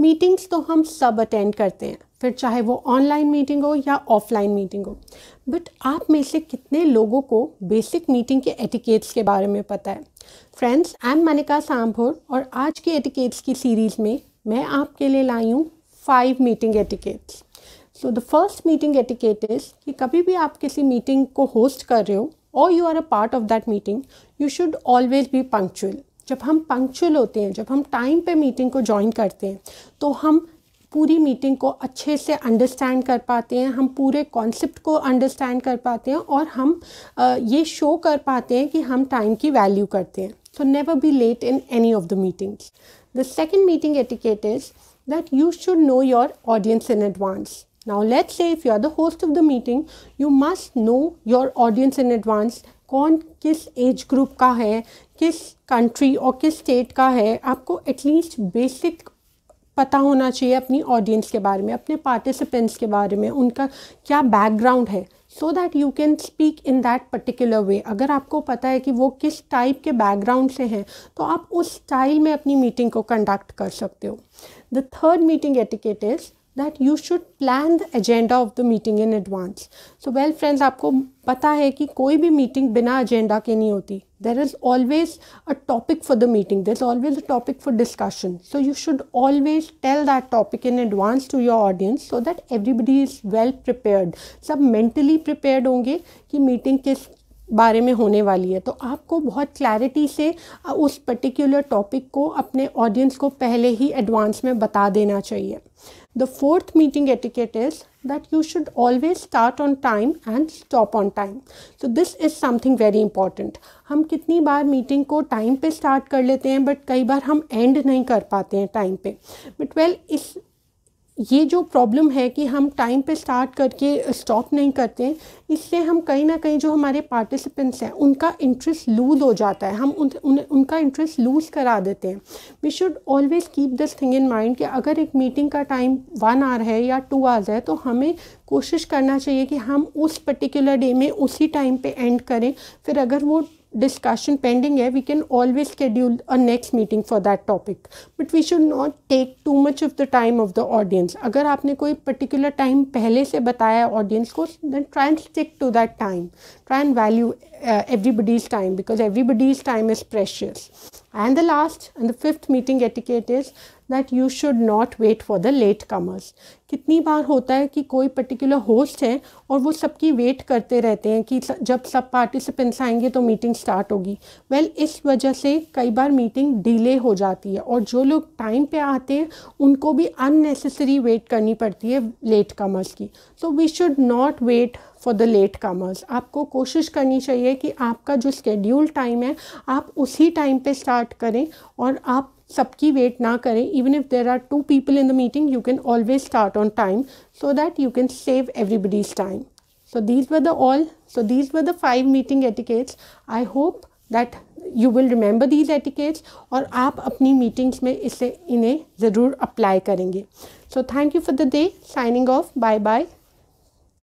Meetings तो हम सब अटेंड करते हैं फिर चाहे वो ऑनलाइन मीटिंग हो या ऑफलाइन मीटिंग हो बट आप में से कितने लोगों को बेसिक मीटिंग के एटिकेट्स के बारे में पता है friends I am Manika Sambhor और आज के एटिकेट्स की सीरीज़ में मैं आपके लिए लाई हूँ five meeting etiquettes so the first meeting etiquette is कि कभी भी आप किसी मीटिंग को होस्ट कर रहे हो और you are a part of that meeting you should always be punctual जब हम पंक्चुअल होते हैं जब हम टाइम पे मीटिंग को ज्वाइन करते हैं तो हम पूरी मीटिंग को अच्छे से अंडरस्टैंड कर पाते हैं हम पूरे कॉन्सेप्ट को अंडरस्टैंड कर पाते हैं और हम ये शो कर पाते हैं कि हम टाइम की वैल्यू करते हैं so never be late in any of the meetings the second meeting etiquette is that you should know your audience in advance now let's say if you are the host of the meeting you must know your audience in advance कौन किस age group का है किस country और किस state का है आपको एटलीस्ट बेसिक पता होना चाहिए अपनी ऑडियंस के बारे में अपने पार्टिसिपेंट्स के बारे में उनका क्या बैकग्राउंड है so that you can speak in that particular way अगर आपको पता है कि वो किस टाइप के बैकग्राउंड से हैं तो आप उस स्टाइल में अपनी मीटिंग को कंडक्ट कर सकते हो the third meeting etiquette is that you should plan the agenda of the meeting in advance so well friends आपको पता है कि कोई भी मीटिंग बिना एजेंडा के नहीं होती there is always a topic for the meeting there is always a topic for discussion so you should always tell that topic in advance to your audience so that everybody is well prepared सब mentally prepared होंगे कि meeting किस बारे में होने वाली है तो आपको बहुत क्लैरिटी से उस पर्टिकुलर टॉपिक को अपने ऑडियंस को पहले ही एडवांस में बता देना चाहिए The fourth meeting etiquette is that you should always start on time and stop on time. So this is something very important. हम कितनी बार मीटिंग को टाइम पे स्टार्ट कर लेते हैं बट कई बार हम एंड नहीं कर पाते हैं टाइम पे बट वेल well, इस ये जो प्रॉब्लम है कि हम टाइम पे स्टार्ट करके स्टॉप नहीं करते इससे हम कहीं ना कहीं जो हमारे पार्टिसिपेंट्स हैं उनका इंटरेस्ट लूज हो जाता है हम उन, उन उनका इंटरेस्ट लूज करा देते हैं we should always keep this thing in mind कि अगर एक मीटिंग का टाइम वन आवर है या टू आवर्स है तो हमें कोशिश करना चाहिए कि हम उस पर्टिकुलर डे में उसी टाइम पे एंड करें फिर अगर वो discussion pending here, we can always schedule a next meeting for that topic. But we should not take too much of the time of the audience. अगर आपने कोई particular time पहले से बताया audience को, then try and stick to that time. Try and value uh, everybody's time because everybody's time is precious. And the last and the fifth meeting etiquette is that you should not wait for the late comers. कितनी बार होता है कि कोई particular host है और वो सबकी wait करते रहते हैं कि जब सब पार्टिसिपेंट्स आएंगे तो मीटिंग स्टार्ट होगी वेल well, इस वजह से कई बार मीटिंग डिले हो जाती है और जो लोग टाइम पे आते हैं उनको भी अननेसेसरी वेट करनी पड़ती है लेट कमर्स की so we should not wait for the latecomers आपको कोशिश करनी चाहिए कि आपका जो स्केड्यूल टाइम है आप उसी टाइम पर स्टार्ट स्टार्ट करें और आप सबकी वेट ना करें even if there are two people in the meeting you can always start on time so that you can save everybody's time so these were the all so these were the five meeting etiquettes I hope that you will remember these etiquettes और आप अपनी meetings में इसे इन्हें ज़रूर apply करेंगे so thank you for the day signing off bye bye